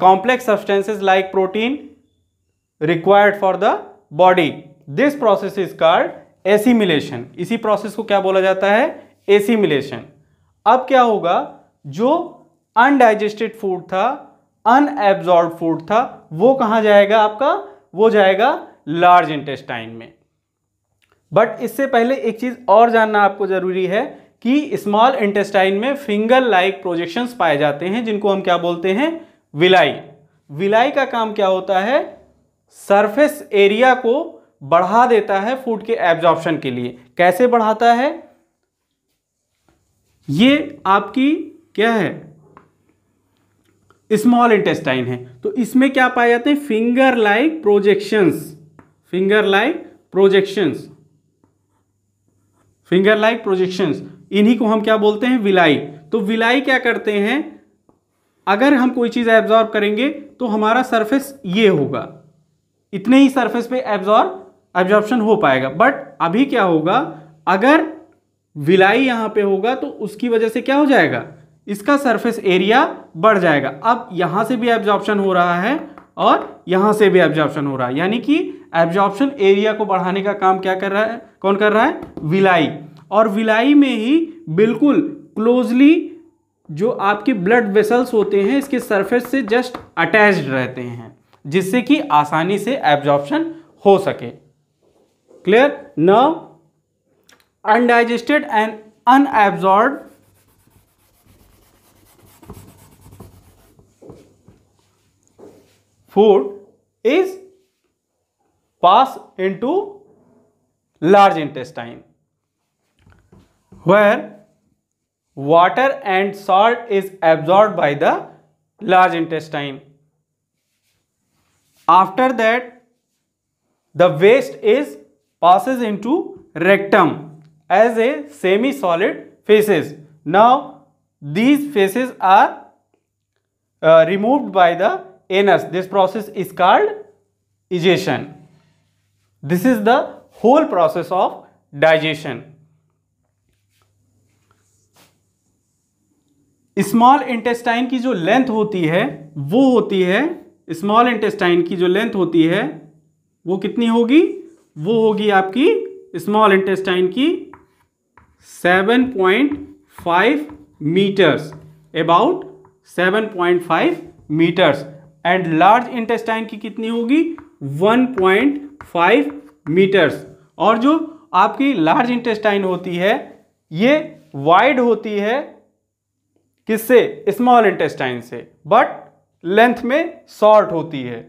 Speaker 1: complex substances like protein required for the body this process is called assimilation इसी process को क्या बोला जाता है assimilation अब क्या होगा जो अनडाइजेस्टेड फूड था अनएब्जॉर्ब फूड था वो कहाँ जाएगा आपका वो जाएगा लार्ज इंटेस्टाइन में बट इससे पहले एक चीज़ और जानना आपको ज़रूरी है कि स्मॉल इंटेस्टाइन में फिंगर लाइक प्रोजेक्शंस पाए जाते हैं जिनको हम क्या बोलते हैं विलाई विलाई का काम क्या होता है सरफेस एरिया को बढ़ा देता है फूड के एब्जॉर्प्शन के लिए कैसे बढ़ाता है ये आपकी क्या है स्मॉल इंटेस्टाइन है तो इसमें क्या पाए जाते हैं finger like projections finger like projections finger like projections इन्हीं को हम क्या बोलते हैं विलाई तो विलाई क्या करते हैं अगर हम कोई चीज़ एब्जॉर्ब करेंगे तो हमारा सरफेस ये होगा इतने ही सरफेस पे एब्जॉर्ब एब्जॉर्प्शन हो पाएगा बट अभी क्या होगा अगर विलाई यहां पे होगा तो उसकी वजह से क्या हो जाएगा इसका सरफेस एरिया बढ़ जाएगा अब यहां से भी एब्जॉर्प्शन हो रहा है और यहां से भी एब्जॉर्प्शन हो रहा है यानी कि एब्जॉर्प्शन एरिया को बढ़ाने का काम क्या कर रहा है कौन कर रहा है विलाई और विलाई में ही बिल्कुल क्लोजली जो आपके ब्लड वेसल्स होते हैं इसके सरफेस से जस्ट अटैच्ड रहते हैं जिससे कि आसानी से एब्जॉर्प्शन हो सके क्लियर न undigested and unabsorbed Food is passed into large intestine where water and salt is absorbed by the large intestine. After that the waste is passes into rectum as a semi-solid phases. Now these phases are uh, removed by the anus. This process is called egestion This is the whole process of digestion. Small intestine की जो length होती है वो होती है small intestine की जो length होती है वो कितनी होगी वो होगी आपकी स्मॉल इंटेस्टाइन की 7.5 metres about 7.5 metres and large intestine की कितनी होगी 1.5 मीटर्स और जो आपकी लार्ज इंटेस्टाइन होती है ये वाइड होती है किससे स्मॉल इंटेस्टाइन से बट लेंथ में शॉर्ट होती है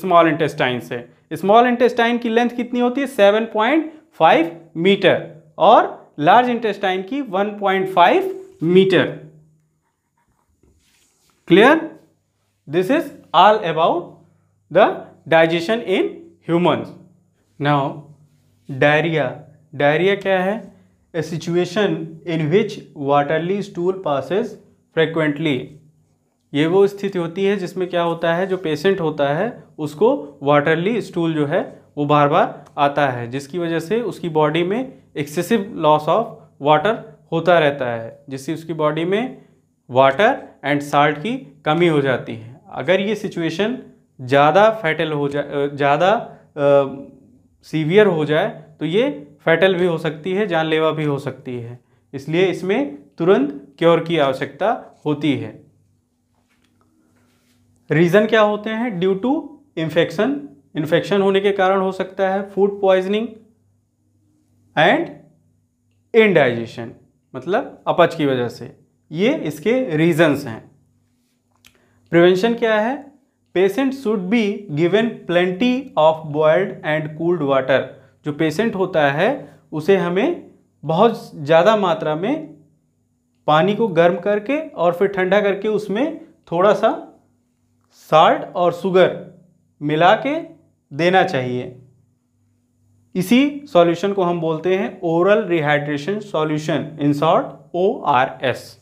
Speaker 1: स्मॉल इंटेस्टाइन से स्मॉल इंटेस्टाइन की लेंथ कितनी होती है 7.5 मीटर और लार्ज इंटेस्टाइन की 1.5 metre clear this is all about the digestion in humans. Now, diarrhea. Diarrhea क्या है? A situation in which waterly stool passes frequently. ये वो स्थिति होती है जिसमें क्या होता है जो पेशेंट होता है उसको वाटरली स्टूल जो है वो बार बार आता है जिसकी वजह से उसकी बॉडी में एक्सेसिव लॉस ऑफ वाटर होता रहता है जिससे उसकी बॉडी में वाटर एंड साल्ट की कमी हो जाती है अगर ये सिचुएशन ज़्यादा फैटल हो जाए ज़्यादा सीवियर हो जाए तो ये फैटल भी हो सकती है जानलेवा भी हो सकती है इसलिए इसमें तुरंत क्योर की आवश्यकता होती है रीज़न क्या होते हैं ड्यू टू इन्फेक्शन इन्फेक्शन होने के कारण हो सकता है फूड पॉइजनिंग एंड इनडाइजेशन मतलब अपच की वजह से ये इसके रीजंस हैं प्रिवेंशन क्या है patient should be given plenty of boiled and cooled water जो पेशेंट होता है उसे हमें बहुत ज़्यादा मात्रा में पानी को गर्म करके और फिर ठंडा करके उसमें थोड़ा सा साल्ट और शुगर मिला के देना चाहिए इसी सॉल्यूशन को हम बोलते हैं oral rehydration solution in short O R S